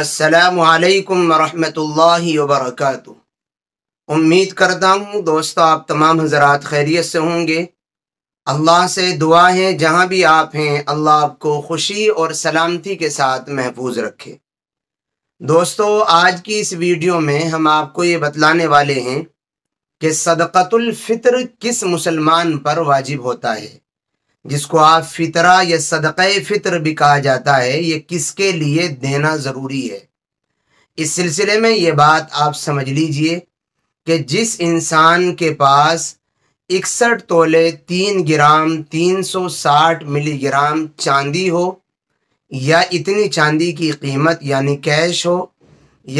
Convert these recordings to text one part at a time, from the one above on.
असलकम वरहमतुल्लाहि वर्क उम्मीद करता हूँ दोस्तों आप तमाम हजरात खैरियत से होंगे अल्लाह से दुआ है जहाँ भी आप हैं अल्लाह आपको खुशी और सलामती के साथ महफूज रखे दोस्तों आज की इस वीडियो में हम आपको ये बतलाने वाले हैं कि सदकतुल किस मुसलमान पर वाजिब होता है जिसको आप फितरा या सदक़ फितर भी कहा जाता है ये किसके लिए देना ज़रूरी है इस सिलसिले में ये बात आप समझ लीजिए कि जिस इंसान के पास इकसठ तोले तीन ग्राम तीन सौ साठ मिलीग्राम चांदी हो या इतनी चांदी की कीमत यानी कैश हो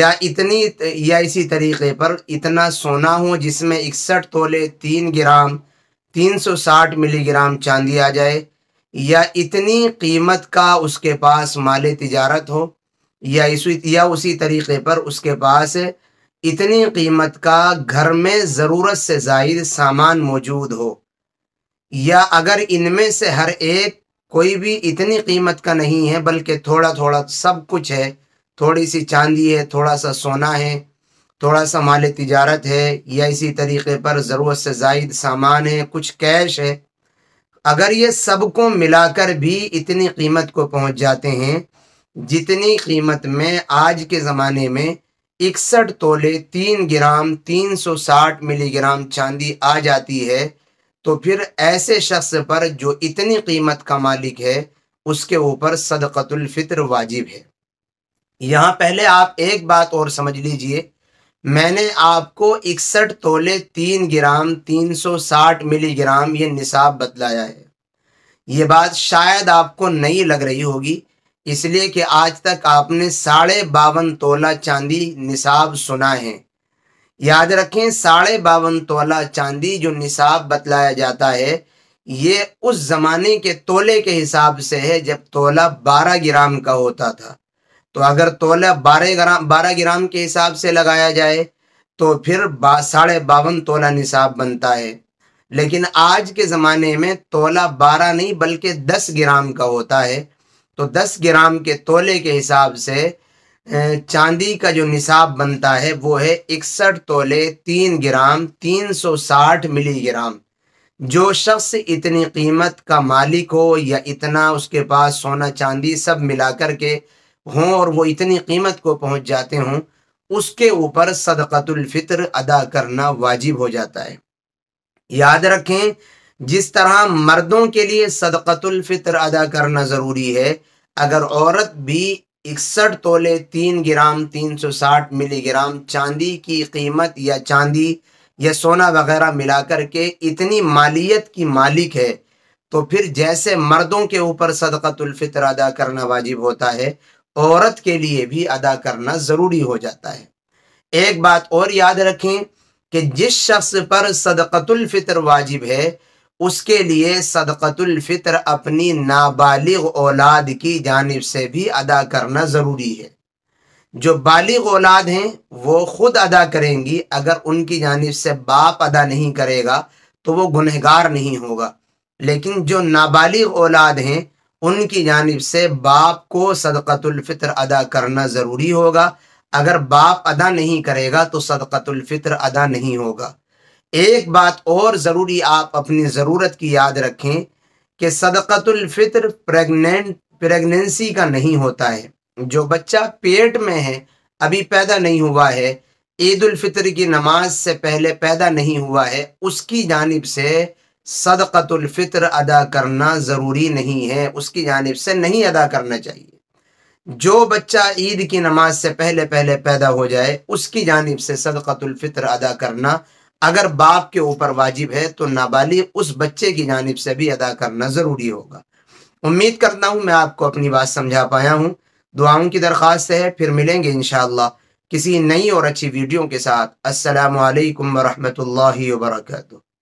या इतनी या इसी तरीके पर इतना सोना हो जिसमें इकसठ तोले तीन ग्राम 360 मिलीग्राम चांदी आ जाए या इतनी कीमत का उसके पास माल तजारत हो या इस या उसी तरीके पर उसके पास इतनी कीमत का घर में ज़रूरत से जायद सामान मौजूद हो या अगर इनमें से हर एक कोई भी इतनी कीमत का नहीं है बल्कि थोड़ा थोड़ा सब कुछ है थोड़ी सी चांदी है थोड़ा सा सोना है थोड़ा सा माल तजारत है या इसी तरीके पर ज़रूरत से जायद सामान है कुछ कैश है अगर ये सबको मिलाकर भी इतनी कीमत को पहुंच जाते हैं जितनी कीमत में आज के ज़माने में इकसठ तोले तीन ग्राम तीन सौ साठ मिलीग्राम चांदी आ जाती है तो फिर ऐसे शख्स पर जो इतनी कीमत का मालिक है उसके ऊपर सदकतुल्फ़ितर वाजिब है यहाँ पहले आप एक बात और समझ लीजिए मैंने आपको इकसठ तोले तीन ग्राम तीन सौ साठ मिलीग्राम ये निसाब बतलाया है ये बात शायद आपको नहीं लग रही होगी इसलिए कि आज तक आपने साढ़े बावन तोला चांदी निसाब सुना है याद रखें साढ़े बावन तोला चांदी जो निसाब बतलाया जाता है ये उस ज़माने के तोले के हिसाब से है जब तोला बारह ग्राम का होता था तो अगर तोला बारह ग्राम बारह ग्राम के हिसाब से लगाया जाए तो फिर साढ़े बावन तोला निसाब बनता है लेकिन आज के ज़माने में तोला बारह नहीं बल्कि दस ग्राम का होता है तो दस ग्राम के तोले के हिसाब से चांदी का जो निसाब बनता है वो है इकसठ तोले तीन ग्राम तीन सौ साठ मिलीग्राम जो शख्स इतनी कीमत का मालिक हो या इतना उसके पास सोना चांदी सब मिला कर के हों और वो इतनी कीमत को पहुंच जाते हों उसके ऊपर सदक़तुल्फ़ितर अदा करना वाजिब हो जाता है याद रखें जिस तरह मर्दों के लिए सदक़तुल्फ़ितर अदा करना ज़रूरी है अगर औरत भी इकसठ तोले तीन ग्राम तीन सौ साठ मिलीग्राम चांदी की कीमत या चांदी या सोना वगैरह मिलाकर के इतनी मालियत की मालिक है तो फिर जैसे मर्दों के ऊपर सदक़तुल्फ़ितर अदा करना वाजिब होता है औरत के लिए भी अदा करना ज़रूरी हो जाता है एक बात और याद रखें कि जिस शख्स पर सदक़तुल्फ़ितर वाजिब है उसके लिए सदक़तुल्फ़ितर अपनी नाबालिग औलाद की जानब से भी अदा करना ज़रूरी है जो बालिग औलाद हैं वो ख़ुद अदा करेंगी अगर उनकी जानब से बाप अदा नहीं करेगा तो वो गुनहगार नहीं होगा लेकिन जो नाबालिग औलाद हैं उनकी जानब से बाप को सदक़तुल्फितर अदा करना ज़रूरी होगा अगर बाप अदा नहीं करेगा तो सदकतुल्फितर अदा नहीं होगा एक बात और ज़रूरी आप अपनी ज़रूरत की याद रखें कि सदकतुल्फितर प्रेगनेंट प्रेगनेंसी का नहीं होता है जो बच्चा पेट में है अभी पैदा नहीं हुआ है ईद उल फितर की नमाज से पहले पैदा नहीं हुआ है उसकी जानब से सदक़तुल्फ़ितर अदा करना ज़रूरी नहीं है उसकी जानब से नहीं अदा करना चाहिए जो बच्चा ईद की नमाज से पहले पहले पैदा हो जाए उसकी जानब से सदक़तुल्फ़ितर अदा करना अगर बाप के ऊपर वाजिब है तो नाबालिग उस बच्चे की जानब से भी अदा करना ज़रूरी होगा उम्मीद करता हूँ मैं आपको अपनी बात समझा पाया हूँ दुआओं की दरख्वास्त है फिर मिलेंगे इन किसी नई और अच्छी वीडियो के साथ असलकम वरहमल वर्का